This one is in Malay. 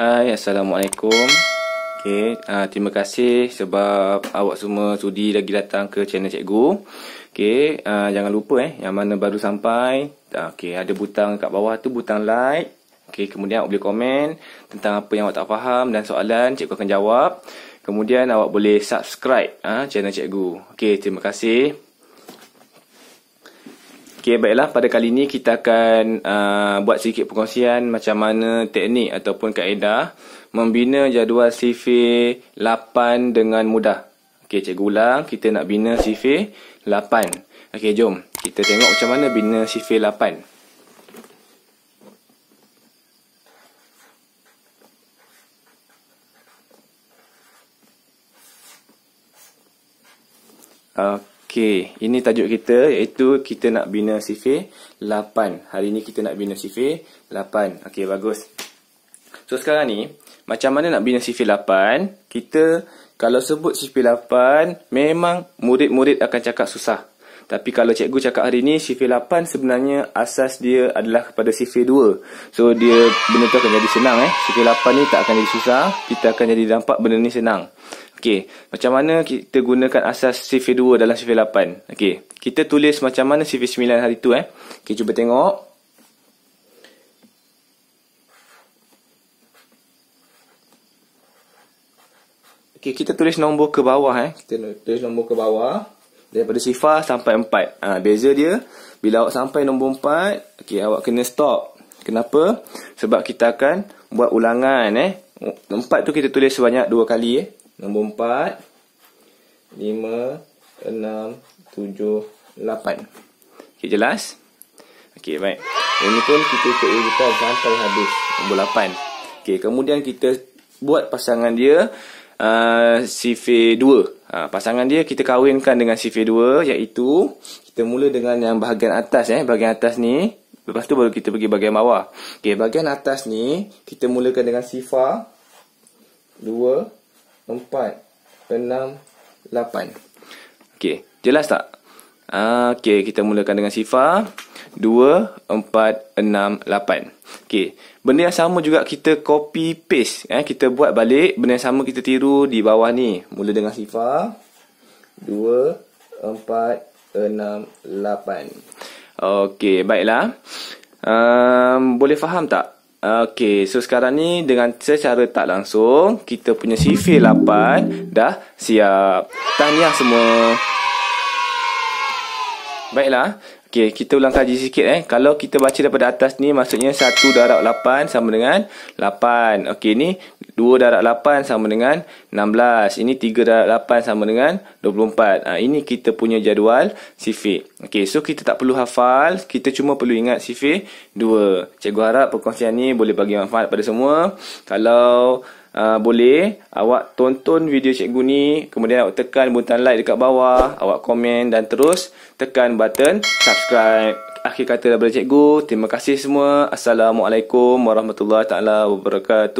Hai, Assalamualaikum Okay, uh, ah, terima kasih sebab awak semua sudi lagi datang ke channel cikgu Okay, uh, ah, jangan lupa eh, yang mana baru sampai uh, Okay, ada butang kat bawah tu, butang like Okay, kemudian awak boleh komen tentang apa yang awak tak faham dan soalan cikgu akan jawab Kemudian awak boleh subscribe uh, channel cikgu Okay, terima kasih Okay, baiklah. Pada kali ini kita akan uh, buat sedikit perkongsian macam mana teknik ataupun kaedah membina jadual CV 8 dengan mudah. Okay, cikgu ulang. Kita nak bina CV 8. Okay, jom. Kita tengok macam mana bina CV 8. Okey. Okey, ini tajuk kita iaitu kita nak bina sifir 8. Hari ini kita nak bina sifir 8. Okey, bagus. So sekarang ni, macam mana nak bina sifir 8? Kita kalau sebut sifir 8, memang murid-murid akan cakap susah. Tapi kalau cikgu cakap hari ni sifir 8 sebenarnya asas dia adalah kepada sifir 2. So dia benda tu akan jadi senang eh. Sifir 8 ni tak akan jadi susah. Kita akan jadi nampak benda ni senang. Okey, macam mana kita gunakan asas CV2 dalam CV8? Okey, kita tulis macam mana CV9 hari tu eh. Okey, cuba tengok. Okey, kita tulis nombor ke bawah eh. Kita tulis nombor ke bawah daripada sifar sampai 4. Ha, beza dia bila awak sampai nombor 4, okey awak kena stop. Kenapa? Sebab kita akan buat ulangan eh. empat tu kita tulis sebanyak dua kali eh. Nombor empat lima enam tujuh lapan. Okey jelas? Okey baik. Ini pun kita ikut urutan sampai habis nombor lapan. Okey kemudian kita buat pasangan dia uh, cv dua. Uh, pasangan dia kita kahwinkan dengan cv dua, iaitu kita mula dengan yang bahagian atas eh bahagian atas ni lepas tu baru kita pergi bahagian bawah. Okey bahagian atas ni kita mulakan dengan sifar dua. Empat Enam Lapan Okey, jelas tak? Ah, okey, kita mulakan dengan sifar Dua Empat Enam Lapan Okey, benda yang sama juga kita copy paste eh, Kita buat balik Benda yang sama kita tiru di bawah ni Mula dengan sifar Dua Empat Enam Lapan Okey, baiklah um, Boleh faham tak? Okey, so sekarang ni dengan secara tak langsung kita punya CV 8 dah siap. Tahniah semua. Baiklah. Okey, kita ulang kaji sikit eh. Kalau kita baca daripada atas ni, maksudnya 1 darab 8 sama dengan 8. Okey, ni 2 darab 8 sama dengan 16. Ini 3 darab 8 sama dengan 24. Ha, ini kita punya jadual sifir. Okey, so kita tak perlu hafal. Kita cuma perlu ingat sifir 2. Cikgu harap perkongsian ni boleh bagi manfaat pada semua. Kalau... Uh, boleh awak tonton video cikgu ni kemudian awak tekan butang like dekat bawah awak komen dan terus tekan button subscribe akhir kata daripada cikgu terima kasih semua assalamualaikum warahmatullahi taala wabarakatuh